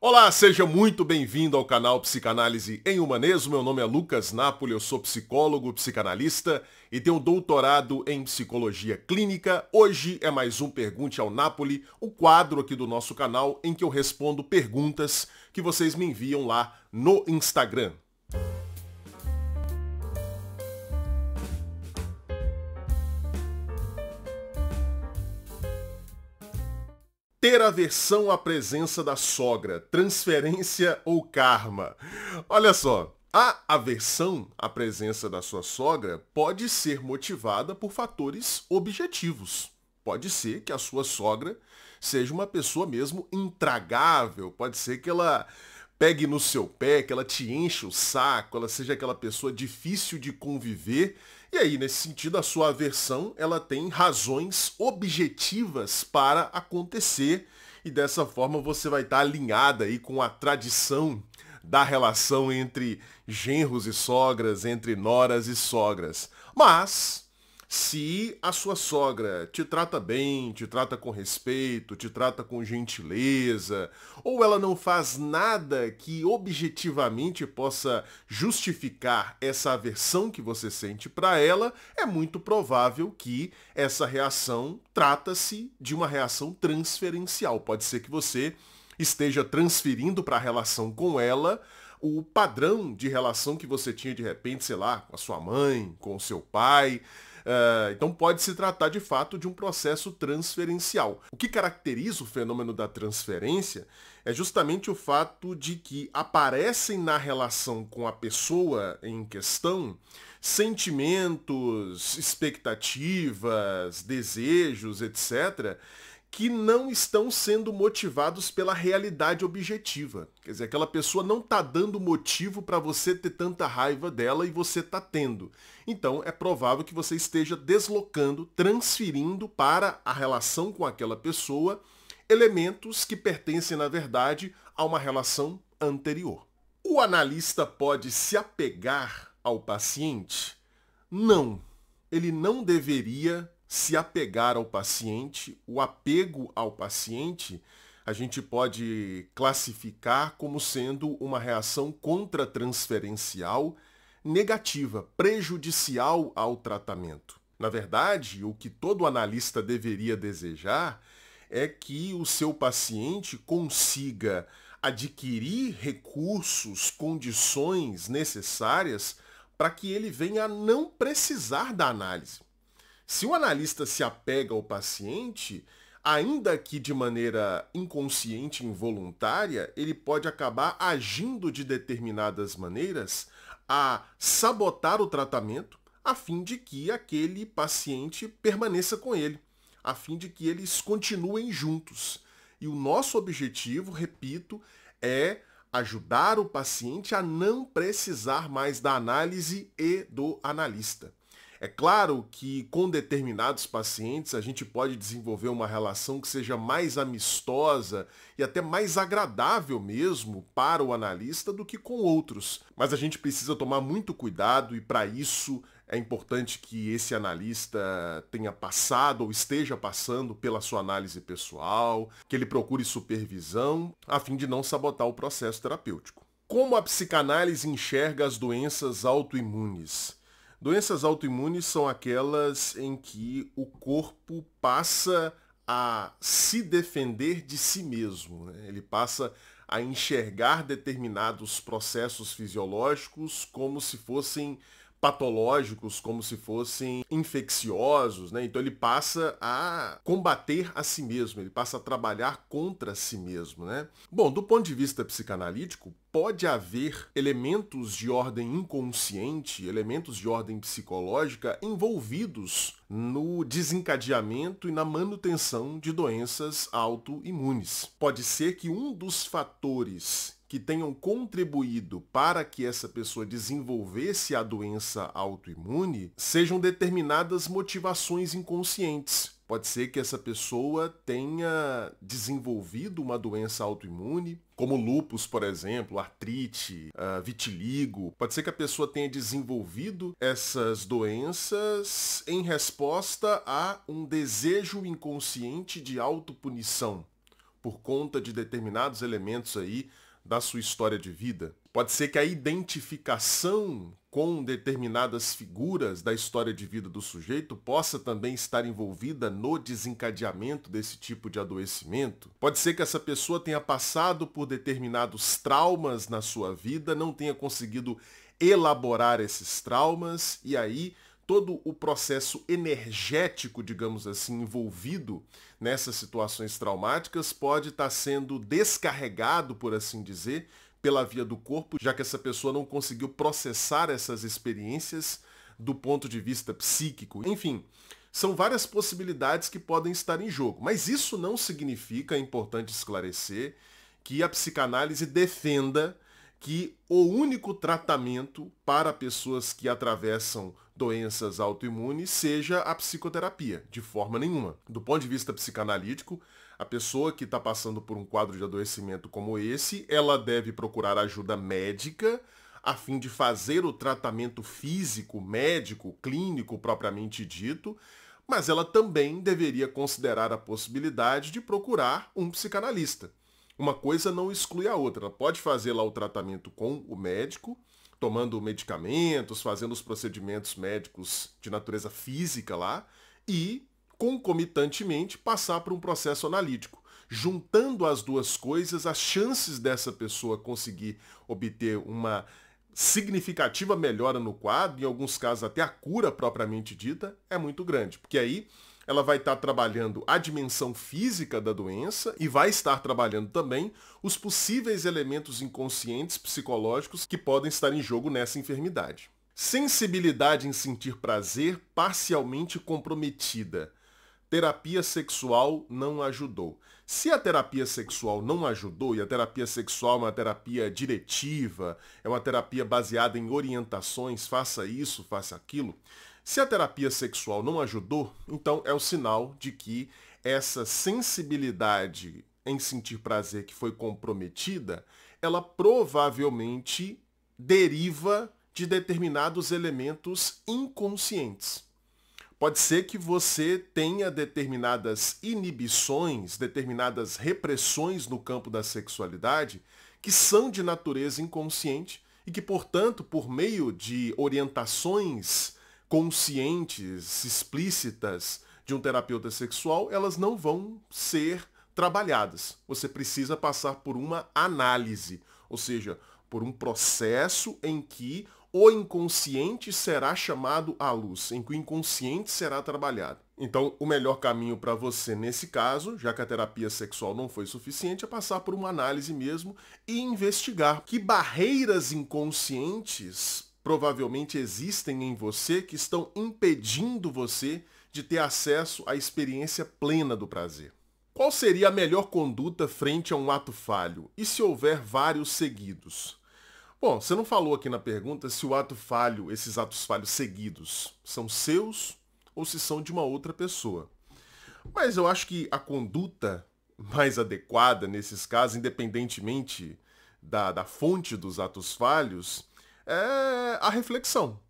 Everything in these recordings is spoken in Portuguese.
Olá, seja muito bem-vindo ao canal Psicanálise em Humanismo. Meu nome é Lucas Napoli, eu sou psicólogo, psicanalista e tenho doutorado em psicologia clínica. Hoje é mais um Pergunte ao Napoli, o quadro aqui do nosso canal em que eu respondo perguntas que vocês me enviam lá no Instagram. ter aversão à presença da sogra, transferência ou karma. Olha só, a aversão à presença da sua sogra pode ser motivada por fatores objetivos. Pode ser que a sua sogra seja uma pessoa mesmo intragável, pode ser que ela pegue no seu pé, que ela te enche o saco, ela seja aquela pessoa difícil de conviver e aí, nesse sentido, a sua aversão ela tem razões objetivas para acontecer e dessa forma você vai estar alinhada aí com a tradição da relação entre genros e sogras, entre noras e sogras. Mas se a sua sogra te trata bem, te trata com respeito, te trata com gentileza, ou ela não faz nada que objetivamente possa justificar essa aversão que você sente para ela, é muito provável que essa reação trata-se de uma reação transferencial. Pode ser que você esteja transferindo para a relação com ela o padrão de relação que você tinha de repente, sei lá, com a sua mãe, com o seu pai, eh, então pode se tratar de fato de um processo transferencial. O que caracteriza o fenômeno da transferência é justamente o fato de que aparecem na relação com a pessoa em questão sentimentos, expectativas, desejos, etc., que não estão sendo motivados pela realidade objetiva. Quer dizer, aquela pessoa não está dando motivo para você ter tanta raiva dela e você está tendo. Então, é provável que você esteja deslocando, transferindo para a relação com aquela pessoa elementos que pertencem, na verdade, a uma relação anterior. O analista pode se apegar ao paciente? Não. Ele não deveria se apegar ao paciente, o apego ao paciente, a gente pode classificar como sendo uma reação contratransferencial negativa, prejudicial ao tratamento. Na verdade, o que todo analista deveria desejar é que o seu paciente consiga adquirir recursos, condições necessárias para que ele venha a não precisar da análise. Se o analista se apega ao paciente, ainda que de maneira inconsciente, involuntária, ele pode acabar agindo de determinadas maneiras a sabotar o tratamento a fim de que aquele paciente permaneça com ele, a fim de que eles continuem juntos. E o nosso objetivo, repito, é ajudar o paciente a não precisar mais da análise e do analista. É claro que com determinados pacientes a gente pode desenvolver uma relação que seja mais amistosa e até mais agradável mesmo para o analista do que com outros. Mas a gente precisa tomar muito cuidado e para isso é importante que esse analista tenha passado ou esteja passando pela sua análise pessoal, que ele procure supervisão, a fim de não sabotar o processo terapêutico. Como a psicanálise enxerga as doenças autoimunes? Doenças autoimunes são aquelas em que o corpo passa a se defender de si mesmo. Né? Ele passa a enxergar determinados processos fisiológicos como se fossem patológicos como se fossem infecciosos, né? Então ele passa a combater a si mesmo, ele passa a trabalhar contra si mesmo, né? Bom, do ponto de vista psicanalítico, pode haver elementos de ordem inconsciente, elementos de ordem psicológica envolvidos no desencadeamento e na manutenção de doenças autoimunes. Pode ser que um dos fatores que tenham contribuído para que essa pessoa desenvolvesse a doença autoimune sejam determinadas motivações inconscientes. Pode ser que essa pessoa tenha desenvolvido uma doença autoimune, como lupus, por exemplo, artrite, ah, vitiligo. Pode ser que a pessoa tenha desenvolvido essas doenças em resposta a um desejo inconsciente de autopunição por conta de determinados elementos aí da sua história de vida. Pode ser que a identificação com determinadas figuras da história de vida do sujeito possa também estar envolvida no desencadeamento desse tipo de adoecimento. Pode ser que essa pessoa tenha passado por determinados traumas na sua vida, não tenha conseguido elaborar esses traumas e aí todo o processo energético, digamos assim, envolvido nessas situações traumáticas pode estar tá sendo descarregado, por assim dizer, pela via do corpo, já que essa pessoa não conseguiu processar essas experiências do ponto de vista psíquico. Enfim, são várias possibilidades que podem estar em jogo, mas isso não significa, é importante esclarecer, que a psicanálise defenda que o único tratamento para pessoas que atravessam doenças autoimunes seja a psicoterapia, de forma nenhuma. Do ponto de vista psicanalítico, a pessoa que está passando por um quadro de adoecimento como esse, ela deve procurar ajuda médica a fim de fazer o tratamento físico, médico, clínico propriamente dito, mas ela também deveria considerar a possibilidade de procurar um psicanalista uma coisa não exclui a outra. Ela pode fazer lá o tratamento com o médico, tomando medicamentos, fazendo os procedimentos médicos de natureza física lá, e concomitantemente passar por um processo analítico. Juntando as duas coisas, as chances dessa pessoa conseguir obter uma significativa melhora no quadro, em alguns casos até a cura propriamente dita, é muito grande. Porque aí ela vai estar trabalhando a dimensão física da doença e vai estar trabalhando também os possíveis elementos inconscientes psicológicos que podem estar em jogo nessa enfermidade. Sensibilidade em sentir prazer parcialmente comprometida. Terapia sexual não ajudou. Se a terapia sexual não ajudou, e a terapia sexual é uma terapia diretiva, é uma terapia baseada em orientações, faça isso, faça aquilo, se a terapia sexual não ajudou, então é o sinal de que essa sensibilidade em sentir prazer que foi comprometida, ela provavelmente deriva de determinados elementos inconscientes. Pode ser que você tenha determinadas inibições, determinadas repressões no campo da sexualidade que são de natureza inconsciente e que, portanto, por meio de orientações conscientes, explícitas de um terapeuta sexual, elas não vão ser trabalhadas. Você precisa passar por uma análise, ou seja, por um processo em que o inconsciente será chamado à luz, em que o inconsciente será trabalhado. Então, o melhor caminho para você nesse caso, já que a terapia sexual não foi suficiente, é passar por uma análise mesmo e investigar que barreiras inconscientes provavelmente existem em você que estão impedindo você de ter acesso à experiência plena do prazer. Qual seria a melhor conduta frente a um ato falho? E se houver vários seguidos? Bom, você não falou aqui na pergunta se o ato falho, esses atos falhos seguidos, são seus ou se são de uma outra pessoa. Mas eu acho que a conduta mais adequada nesses casos, independentemente da, da fonte dos atos falhos, é a reflexão.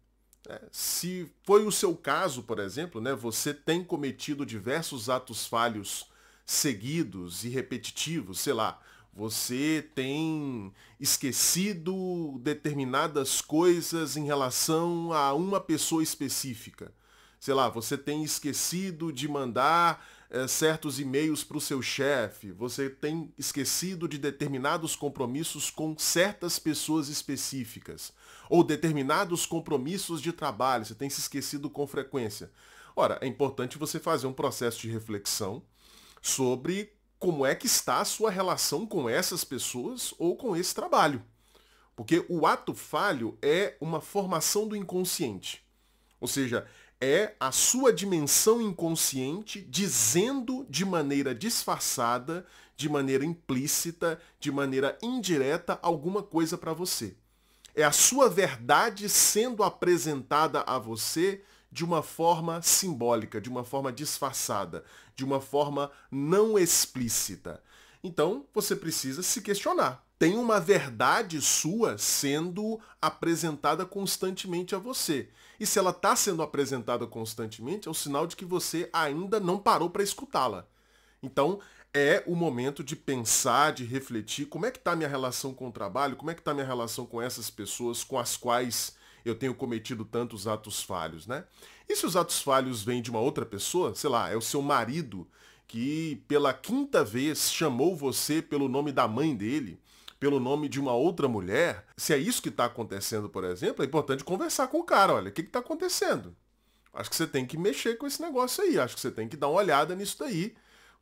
É, se foi o seu caso, por exemplo, né, você tem cometido diversos atos falhos seguidos e repetitivos, sei lá, você tem esquecido determinadas coisas em relação a uma pessoa específica. Sei lá, você tem esquecido de mandar é, certos e-mails para o seu chefe, você tem esquecido de determinados compromissos com certas pessoas específicas. Ou determinados compromissos de trabalho, você tem se esquecido com frequência. Ora, é importante você fazer um processo de reflexão sobre como é que está a sua relação com essas pessoas ou com esse trabalho. Porque o ato falho é uma formação do inconsciente. Ou seja, é a sua dimensão inconsciente dizendo de maneira disfarçada, de maneira implícita, de maneira indireta alguma coisa para você. É a sua verdade sendo apresentada a você de uma forma simbólica, de uma forma disfarçada, de uma forma não explícita. Então, você precisa se questionar. Tem uma verdade sua sendo apresentada constantemente a você. E se ela está sendo apresentada constantemente, é um sinal de que você ainda não parou para escutá-la. Então, é o momento de pensar, de refletir como é que está a minha relação com o trabalho, como é que está a minha relação com essas pessoas com as quais eu tenho cometido tantos atos falhos, né? E se os atos falhos vêm de uma outra pessoa, sei lá, é o seu marido que pela quinta vez chamou você pelo nome da mãe dele, pelo nome de uma outra mulher, se é isso que está acontecendo, por exemplo, é importante conversar com o cara, olha, o que está acontecendo? Acho que você tem que mexer com esse negócio aí, acho que você tem que dar uma olhada nisso daí,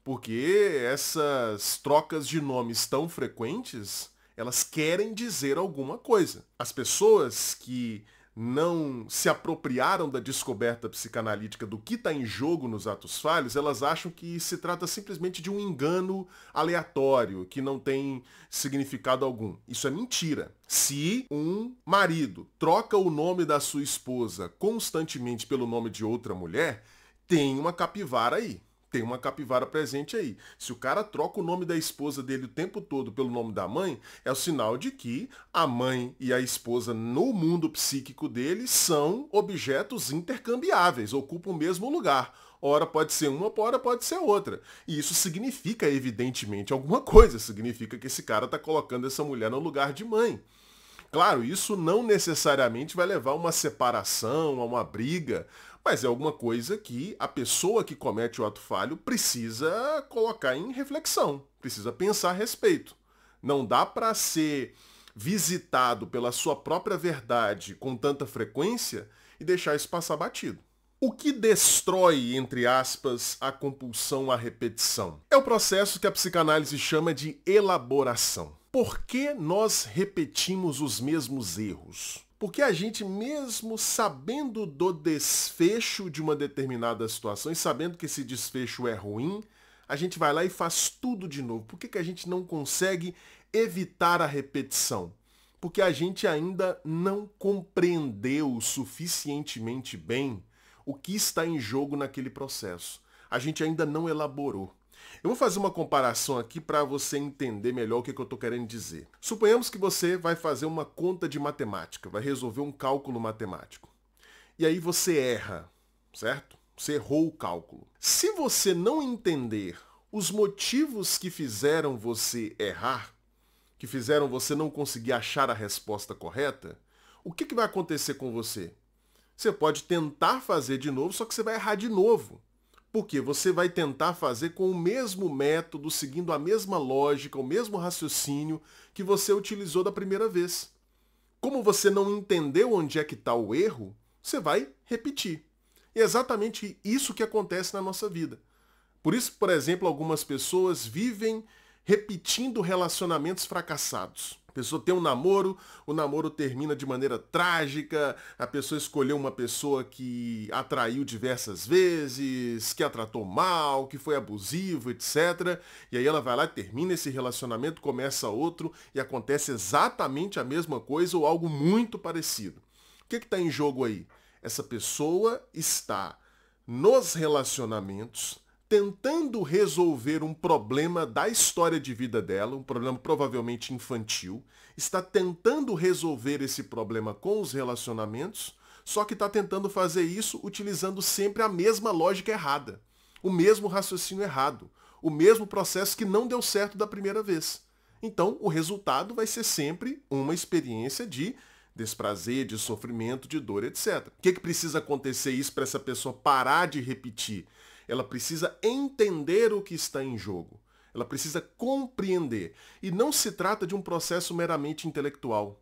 porque essas trocas de nomes tão frequentes, elas querem dizer alguma coisa. As pessoas que não se apropriaram da descoberta psicanalítica do que está em jogo nos atos falhos, elas acham que se trata simplesmente de um engano aleatório, que não tem significado algum. Isso é mentira. Se um marido troca o nome da sua esposa constantemente pelo nome de outra mulher, tem uma capivara aí tem uma capivara presente aí. Se o cara troca o nome da esposa dele o tempo todo pelo nome da mãe, é o sinal de que a mãe e a esposa no mundo psíquico dele são objetos intercambiáveis, ocupam o mesmo lugar. Ora pode ser uma, ora pode ser outra. E isso significa, evidentemente, alguma coisa. Significa que esse cara está colocando essa mulher no lugar de mãe. Claro, isso não necessariamente vai levar a uma separação, a uma briga, mas é alguma coisa que a pessoa que comete o ato falho precisa colocar em reflexão, precisa pensar a respeito. Não dá para ser visitado pela sua própria verdade com tanta frequência e deixar isso passar batido. O que destrói, entre aspas, a compulsão à repetição? É o processo que a psicanálise chama de elaboração. Por que nós repetimos os mesmos erros? Porque a gente, mesmo sabendo do desfecho de uma determinada situação e sabendo que esse desfecho é ruim, a gente vai lá e faz tudo de novo. Por que, que a gente não consegue evitar a repetição? Porque a gente ainda não compreendeu suficientemente bem o que está em jogo naquele processo. A gente ainda não elaborou. Eu vou fazer uma comparação aqui para você entender melhor o que, é que eu estou querendo dizer. Suponhamos que você vai fazer uma conta de matemática, vai resolver um cálculo matemático. E aí você erra, certo? Você errou o cálculo. Se você não entender os motivos que fizeram você errar, que fizeram você não conseguir achar a resposta correta, o que, que vai acontecer com você? Você pode tentar fazer de novo, só que você vai errar de novo. Porque você vai tentar fazer com o mesmo método, seguindo a mesma lógica, o mesmo raciocínio que você utilizou da primeira vez. Como você não entendeu onde é que está o erro, você vai repetir. E é exatamente isso que acontece na nossa vida. Por isso, por exemplo, algumas pessoas vivem repetindo relacionamentos fracassados pessoa tem um namoro, o namoro termina de maneira trágica, a pessoa escolheu uma pessoa que atraiu diversas vezes, que a tratou mal, que foi abusivo, etc. E aí ela vai lá, termina esse relacionamento, começa outro e acontece exatamente a mesma coisa ou algo muito parecido. O que está em jogo aí? Essa pessoa está nos relacionamentos tentando resolver um problema da história de vida dela, um problema provavelmente infantil, está tentando resolver esse problema com os relacionamentos, só que está tentando fazer isso utilizando sempre a mesma lógica errada, o mesmo raciocínio errado, o mesmo processo que não deu certo da primeira vez. Então, o resultado vai ser sempre uma experiência de desprazer, de sofrimento, de dor, etc. O que, que precisa acontecer isso para essa pessoa parar de repetir ela precisa entender o que está em jogo. Ela precisa compreender. E não se trata de um processo meramente intelectual.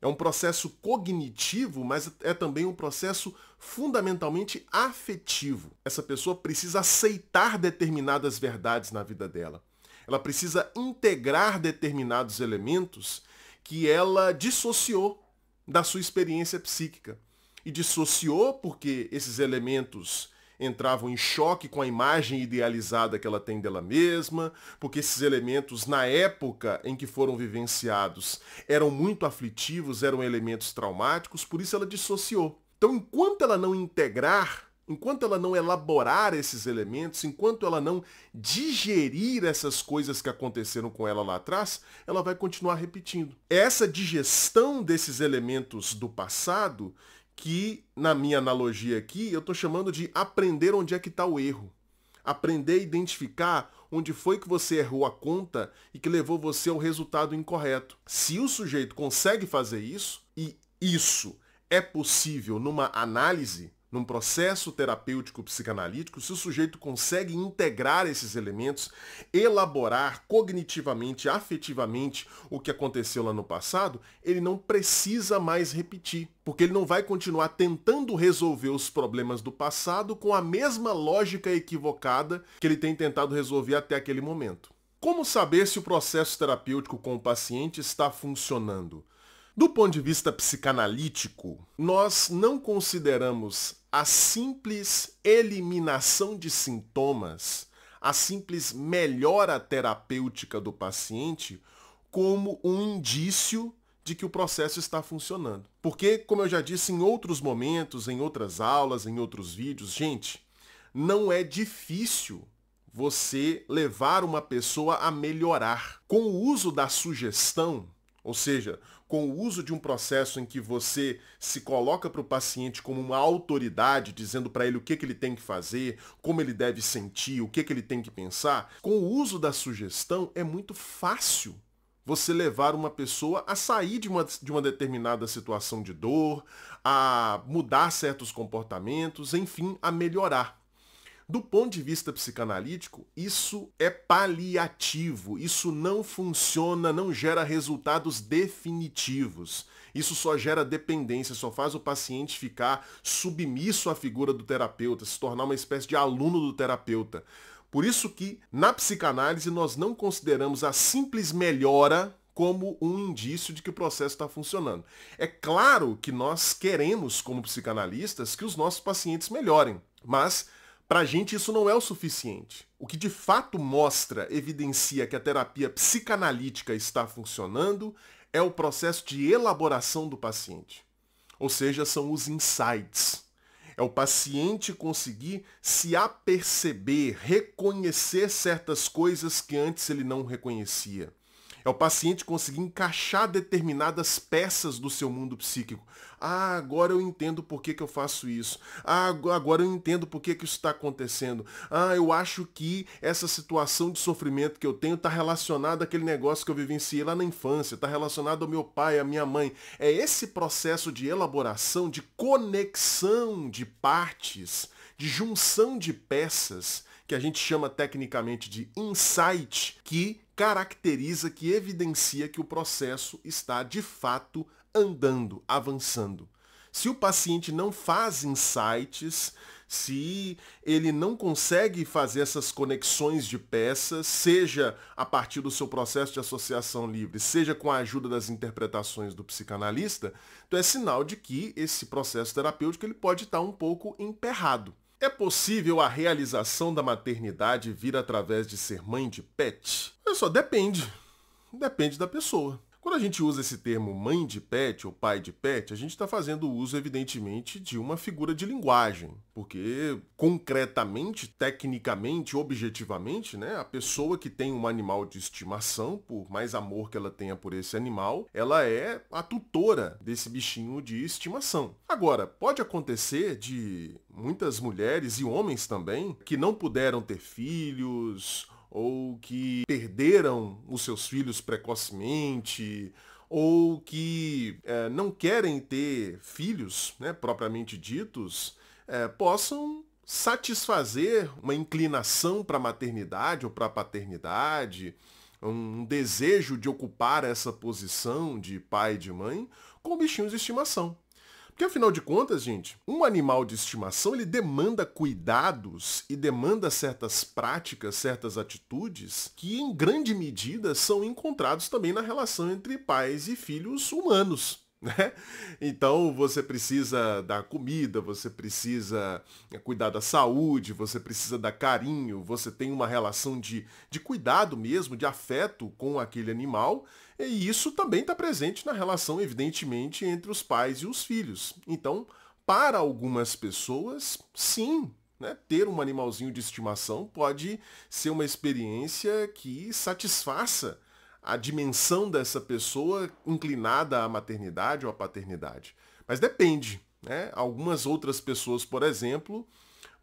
É um processo cognitivo, mas é também um processo fundamentalmente afetivo. Essa pessoa precisa aceitar determinadas verdades na vida dela. Ela precisa integrar determinados elementos que ela dissociou da sua experiência psíquica. E dissociou porque esses elementos entravam em choque com a imagem idealizada que ela tem dela mesma, porque esses elementos, na época em que foram vivenciados, eram muito aflitivos, eram elementos traumáticos, por isso ela dissociou. Então, enquanto ela não integrar, enquanto ela não elaborar esses elementos, enquanto ela não digerir essas coisas que aconteceram com ela lá atrás, ela vai continuar repetindo. Essa digestão desses elementos do passado que na minha analogia aqui eu estou chamando de aprender onde é que está o erro. Aprender a identificar onde foi que você errou a conta e que levou você ao resultado incorreto. Se o sujeito consegue fazer isso, e isso é possível numa análise, num processo terapêutico psicanalítico, se o sujeito consegue integrar esses elementos, elaborar cognitivamente, afetivamente o que aconteceu lá no passado, ele não precisa mais repetir, porque ele não vai continuar tentando resolver os problemas do passado com a mesma lógica equivocada que ele tem tentado resolver até aquele momento. Como saber se o processo terapêutico com o paciente está funcionando? Do ponto de vista psicanalítico, nós não consideramos a simples eliminação de sintomas, a simples melhora terapêutica do paciente como um indício de que o processo está funcionando. Porque, como eu já disse em outros momentos, em outras aulas, em outros vídeos, gente, não é difícil você levar uma pessoa a melhorar. Com o uso da sugestão, ou seja, com o uso de um processo em que você se coloca para o paciente como uma autoridade, dizendo para ele o que, que ele tem que fazer, como ele deve sentir, o que, que ele tem que pensar, com o uso da sugestão é muito fácil você levar uma pessoa a sair de uma, de uma determinada situação de dor, a mudar certos comportamentos, enfim, a melhorar. Do ponto de vista psicanalítico, isso é paliativo, isso não funciona, não gera resultados definitivos. Isso só gera dependência, só faz o paciente ficar submisso à figura do terapeuta, se tornar uma espécie de aluno do terapeuta. Por isso que, na psicanálise, nós não consideramos a simples melhora como um indício de que o processo está funcionando. É claro que nós queremos, como psicanalistas, que os nossos pacientes melhorem, mas para a gente isso não é o suficiente. O que de fato mostra, evidencia que a terapia psicanalítica está funcionando é o processo de elaboração do paciente. Ou seja, são os insights. É o paciente conseguir se aperceber, reconhecer certas coisas que antes ele não reconhecia. É o paciente conseguir encaixar determinadas peças do seu mundo psíquico. Ah, agora eu entendo por que, que eu faço isso. Ah, agora eu entendo por que, que isso está acontecendo. Ah, eu acho que essa situação de sofrimento que eu tenho está relacionada àquele negócio que eu vivenciei lá na infância, está relacionado ao meu pai, à minha mãe. É esse processo de elaboração, de conexão de partes, de junção de peças, que a gente chama tecnicamente de insight, que caracteriza, que evidencia que o processo está de fato andando, avançando. Se o paciente não faz insights, se ele não consegue fazer essas conexões de peças, seja a partir do seu processo de associação livre, seja com a ajuda das interpretações do psicanalista, então é sinal de que esse processo terapêutico ele pode estar um pouco emperrado. É possível a realização da maternidade vir através de ser mãe de pet? Olha é só, depende. Depende da pessoa. Quando a gente usa esse termo mãe de pet ou pai de pet, a gente está fazendo uso, evidentemente, de uma figura de linguagem, porque concretamente, tecnicamente, objetivamente, né, a pessoa que tem um animal de estimação, por mais amor que ela tenha por esse animal, ela é a tutora desse bichinho de estimação. Agora, pode acontecer de muitas mulheres e homens também que não puderam ter filhos ou que perderam os seus filhos precocemente, ou que é, não querem ter filhos, né, propriamente ditos, é, possam satisfazer uma inclinação para a maternidade ou para a paternidade, um desejo de ocupar essa posição de pai e de mãe com bichinhos de estimação. Porque afinal de contas, gente, um animal de estimação ele demanda cuidados e demanda certas práticas, certas atitudes que em grande medida são encontrados também na relação entre pais e filhos humanos. Né? Então você precisa da comida, você precisa eh, cuidar da saúde, você precisa dar carinho, você tem uma relação de, de cuidado mesmo, de afeto com aquele animal, e isso também está presente na relação, evidentemente, entre os pais e os filhos. Então, para algumas pessoas, sim, né? Ter um animalzinho de estimação pode ser uma experiência que satisfaça a dimensão dessa pessoa inclinada à maternidade ou à paternidade. Mas depende. Né? Algumas outras pessoas, por exemplo,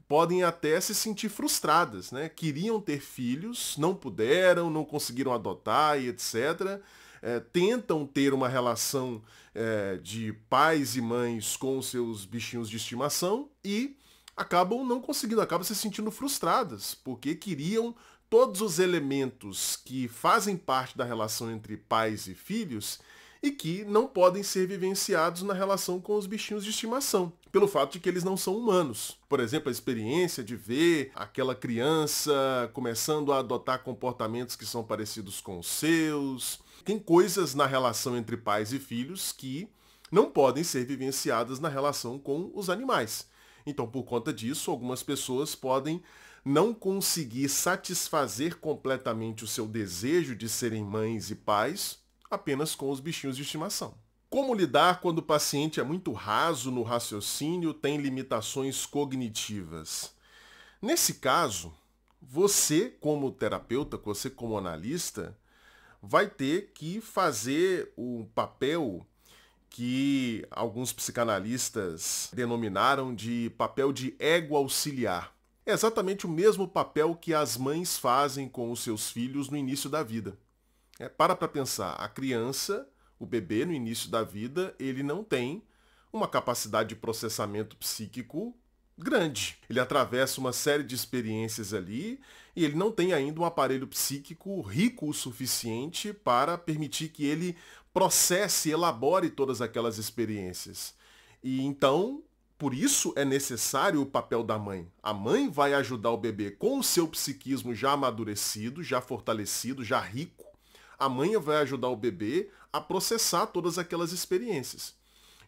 podem até se sentir frustradas, né? queriam ter filhos, não puderam, não conseguiram adotar e etc. É, tentam ter uma relação é, de pais e mães com seus bichinhos de estimação e acabam não conseguindo, acabam se sentindo frustradas, porque queriam todos os elementos que fazem parte da relação entre pais e filhos e que não podem ser vivenciados na relação com os bichinhos de estimação, pelo fato de que eles não são humanos. Por exemplo, a experiência de ver aquela criança começando a adotar comportamentos que são parecidos com os seus. Tem coisas na relação entre pais e filhos que não podem ser vivenciadas na relação com os animais. Então, por conta disso, algumas pessoas podem não conseguir satisfazer completamente o seu desejo de serem mães e pais apenas com os bichinhos de estimação. Como lidar quando o paciente é muito raso no raciocínio, tem limitações cognitivas? Nesse caso, você, como terapeuta, você como analista, vai ter que fazer o papel que alguns psicanalistas denominaram de papel de ego auxiliar. É exatamente o mesmo papel que as mães fazem com os seus filhos no início da vida. É, para para pensar, a criança, o bebê no início da vida, ele não tem uma capacidade de processamento psíquico grande. Ele atravessa uma série de experiências ali e ele não tem ainda um aparelho psíquico rico o suficiente para permitir que ele processe, elabore todas aquelas experiências. E então por isso é necessário o papel da mãe. A mãe vai ajudar o bebê com o seu psiquismo já amadurecido, já fortalecido, já rico. A mãe vai ajudar o bebê a processar todas aquelas experiências.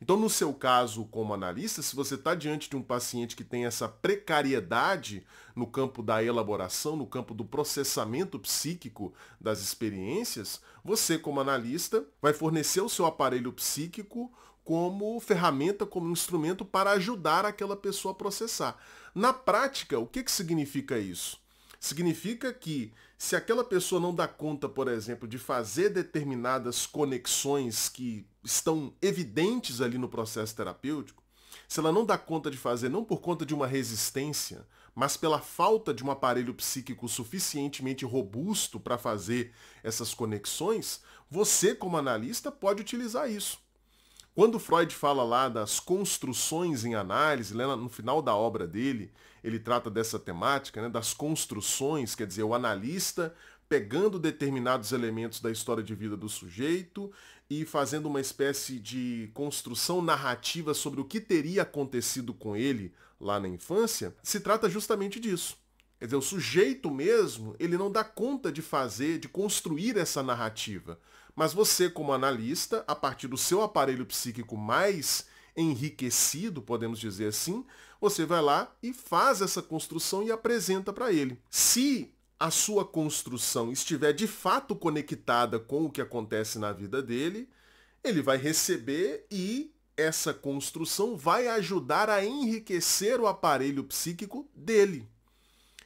Então, no seu caso, como analista, se você está diante de um paciente que tem essa precariedade no campo da elaboração, no campo do processamento psíquico das experiências, você, como analista, vai fornecer o seu aparelho psíquico como ferramenta, como instrumento para ajudar aquela pessoa a processar. Na prática, o que, que significa isso? Significa que se aquela pessoa não dá conta, por exemplo, de fazer determinadas conexões que estão evidentes ali no processo terapêutico, se ela não dá conta de fazer, não por conta de uma resistência, mas pela falta de um aparelho psíquico suficientemente robusto para fazer essas conexões, você, como analista, pode utilizar isso. Quando Freud fala lá das construções em análise, no final da obra dele, ele trata dessa temática, né, das construções, quer dizer, o analista pegando determinados elementos da história de vida do sujeito e fazendo uma espécie de construção narrativa sobre o que teria acontecido com ele lá na infância, se trata justamente disso. Quer dizer, o sujeito mesmo, ele não dá conta de fazer, de construir essa narrativa. Mas você, como analista, a partir do seu aparelho psíquico mais enriquecido, podemos dizer assim, você vai lá e faz essa construção e apresenta para ele. Se a sua construção estiver de fato conectada com o que acontece na vida dele, ele vai receber e essa construção vai ajudar a enriquecer o aparelho psíquico dele.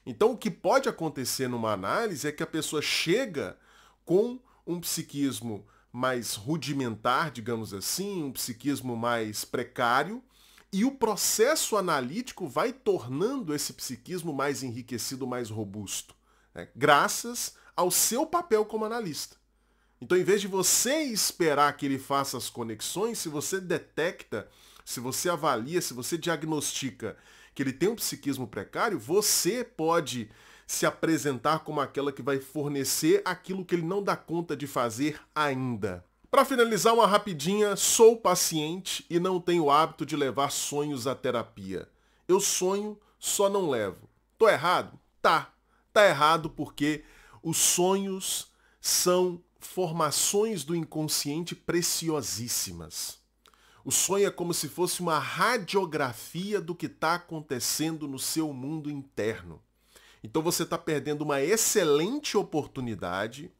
Então, o que pode acontecer numa análise é que a pessoa chega com um psiquismo mais rudimentar, digamos assim, um psiquismo mais precário, e o processo analítico vai tornando esse psiquismo mais enriquecido, mais robusto, né? graças ao seu papel como analista. Então, em vez de você esperar que ele faça as conexões, se você detecta, se você avalia, se você diagnostica que ele tem um psiquismo precário, você pode se apresentar como aquela que vai fornecer aquilo que ele não dá conta de fazer ainda. Para finalizar uma rapidinha, sou paciente e não tenho hábito de levar sonhos à terapia. Eu sonho, só não levo. Tô errado? Tá. Tá errado porque os sonhos são formações do inconsciente preciosíssimas. O sonho é como se fosse uma radiografia do que está acontecendo no seu mundo interno. Então você está perdendo uma excelente oportunidade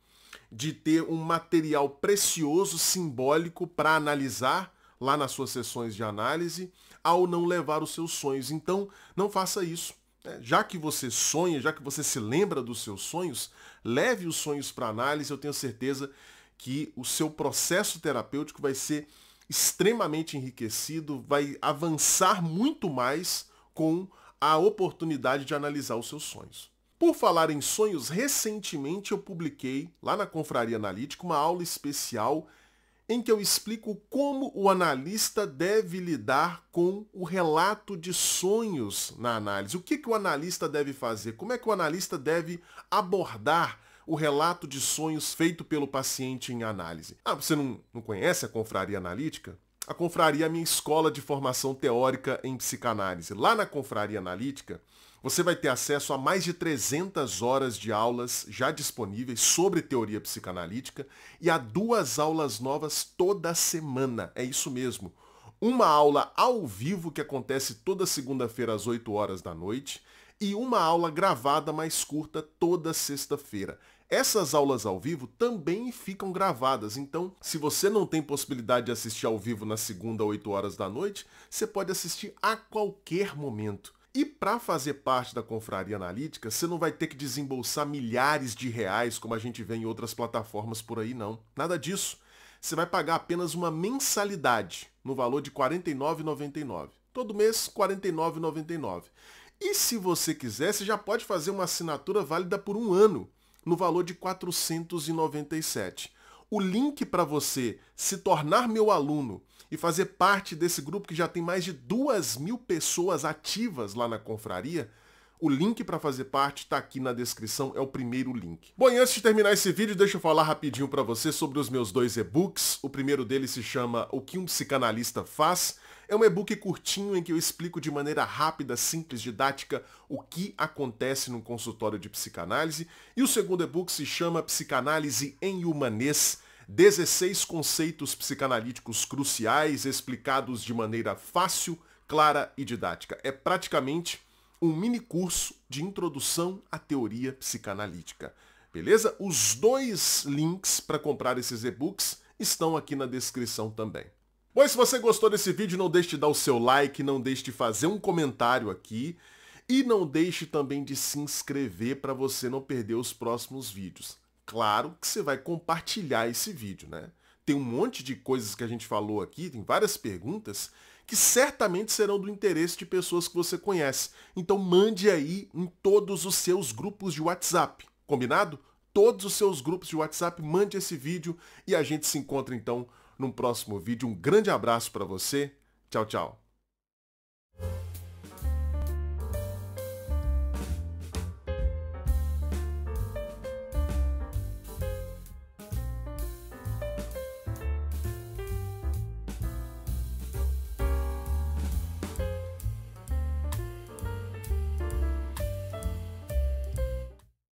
de ter um material precioso, simbólico, para analisar lá nas suas sessões de análise, ao não levar os seus sonhos. Então, não faça isso. Né? Já que você sonha, já que você se lembra dos seus sonhos, leve os sonhos para análise. Eu tenho certeza que o seu processo terapêutico vai ser extremamente enriquecido, vai avançar muito mais com a oportunidade de analisar os seus sonhos. Por falar em sonhos, recentemente eu publiquei lá na Confraria Analítica uma aula especial em que eu explico como o analista deve lidar com o relato de sonhos na análise. O que, que o analista deve fazer? Como é que o analista deve abordar o relato de sonhos feito pelo paciente em análise? Ah, você não, não conhece a Confraria Analítica? a confraria é a minha escola de formação teórica em psicanálise. Lá na confraria analítica, você vai ter acesso a mais de 300 horas de aulas já disponíveis sobre teoria psicanalítica e a duas aulas novas toda semana. É isso mesmo. Uma aula ao vivo que acontece toda segunda-feira às 8 horas da noite e uma aula gravada mais curta toda sexta-feira. Essas aulas ao vivo também ficam gravadas, então se você não tem possibilidade de assistir ao vivo na segunda, 8 horas da noite, você pode assistir a qualquer momento. E para fazer parte da Confraria Analítica, você não vai ter que desembolsar milhares de reais como a gente vê em outras plataformas por aí, não. Nada disso. Você vai pagar apenas uma mensalidade no valor de R$ 49,99. Todo mês, R$ 49,99. E se você quiser, você já pode fazer uma assinatura válida por um ano no valor de 497. O link para você se tornar meu aluno e fazer parte desse grupo que já tem mais de duas mil pessoas ativas lá na confraria, o link para fazer parte está aqui na descrição, é o primeiro link. Bom, e antes de terminar esse vídeo, deixa eu falar rapidinho para você sobre os meus dois e-books. O primeiro deles se chama O que um psicanalista faz é um e-book curtinho em que eu explico de maneira rápida, simples, didática o que acontece num consultório de psicanálise. E o segundo e-book se chama Psicanálise em Humanês. 16 conceitos psicanalíticos cruciais explicados de maneira fácil, clara e didática. É praticamente um mini curso de introdução à teoria psicanalítica. Beleza? Os dois links para comprar esses e-books estão aqui na descrição também. Pois se você gostou desse vídeo, não deixe de dar o seu like, não deixe de fazer um comentário aqui e não deixe também de se inscrever para você não perder os próximos vídeos. Claro que você vai compartilhar esse vídeo, né? Tem um monte de coisas que a gente falou aqui, tem várias perguntas que certamente serão do interesse de pessoas que você conhece. Então mande aí em todos os seus grupos de WhatsApp, combinado? Todos os seus grupos de WhatsApp, mande esse vídeo e a gente se encontra então num próximo vídeo. Um grande abraço para você. Tchau, tchau.